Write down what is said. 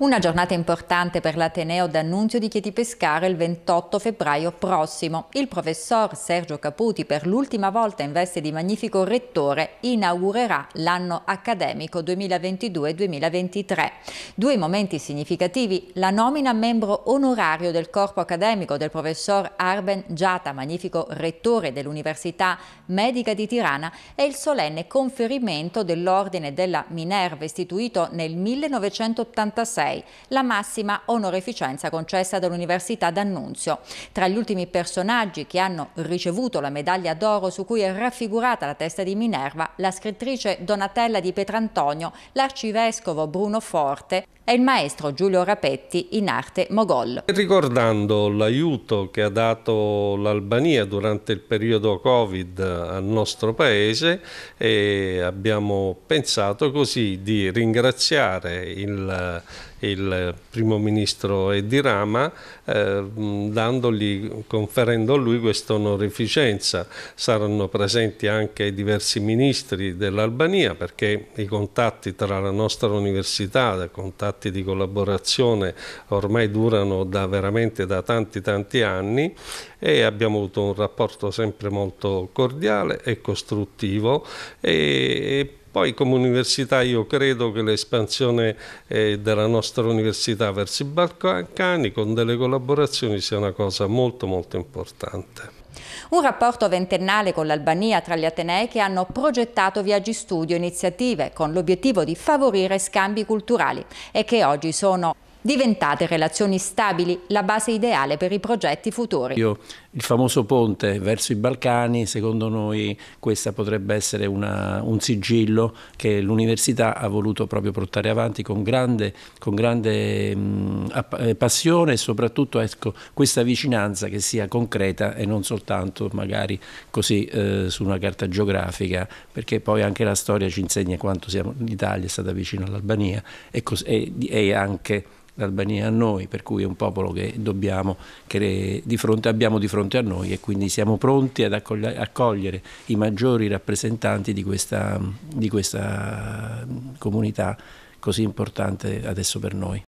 Una giornata importante per l'Ateneo d'Annunzio di Chieti Pescara il 28 febbraio prossimo. Il professor Sergio Caputi per l'ultima volta in veste di magnifico rettore inaugurerà l'anno accademico 2022-2023. Due momenti significativi, la nomina a membro onorario del corpo accademico del professor Arben Giata, magnifico rettore dell'Università Medica di Tirana e il solenne conferimento dell'Ordine della Minerva istituito nel 1986 europei, la massima onorificenza concessa dall'Università d'Annunzio. Tra gli ultimi personaggi che hanno ricevuto la medaglia d'oro su cui è raffigurata la testa di Minerva, la scrittrice Donatella di Petrantonio, l'arcivescovo Bruno Forte e il maestro Giulio Rapetti in arte Mogol. Ricordando l'aiuto che ha dato l'Albania durante il periodo Covid al nostro paese, e eh, abbiamo pensato così di ringraziare il il primo ministro Edirama eh, dandogli, conferendo a lui questa onorificenza. Saranno presenti anche diversi ministri dell'Albania perché i contatti tra la nostra università, contatti di collaborazione ormai durano da, veramente da tanti tanti anni e abbiamo avuto un rapporto sempre molto cordiale e costruttivo e, poi come università io credo che l'espansione eh, della nostra università verso i Balcani con delle collaborazioni sia una cosa molto molto importante. Un rapporto ventennale con l'Albania tra gli Atenei che hanno progettato viaggi studio e iniziative con l'obiettivo di favorire scambi culturali e che oggi sono diventate relazioni stabili, la base ideale per i progetti futuri. Io, il famoso ponte verso i Balcani, secondo noi questa potrebbe essere una, un sigillo che l'università ha voluto proprio portare avanti con grande, con grande mh, eh, passione e soprattutto ecco, questa vicinanza che sia concreta e non soltanto magari così eh, su una carta geografica, perché poi anche la storia ci insegna quanto siamo, l'Italia è stata vicina all'Albania e, e, e anche l'Albania a noi, per cui è un popolo che, dobbiamo, che di fronte, abbiamo di fronte a noi e quindi siamo pronti ad accogliere i maggiori rappresentanti di questa, di questa comunità così importante adesso per noi.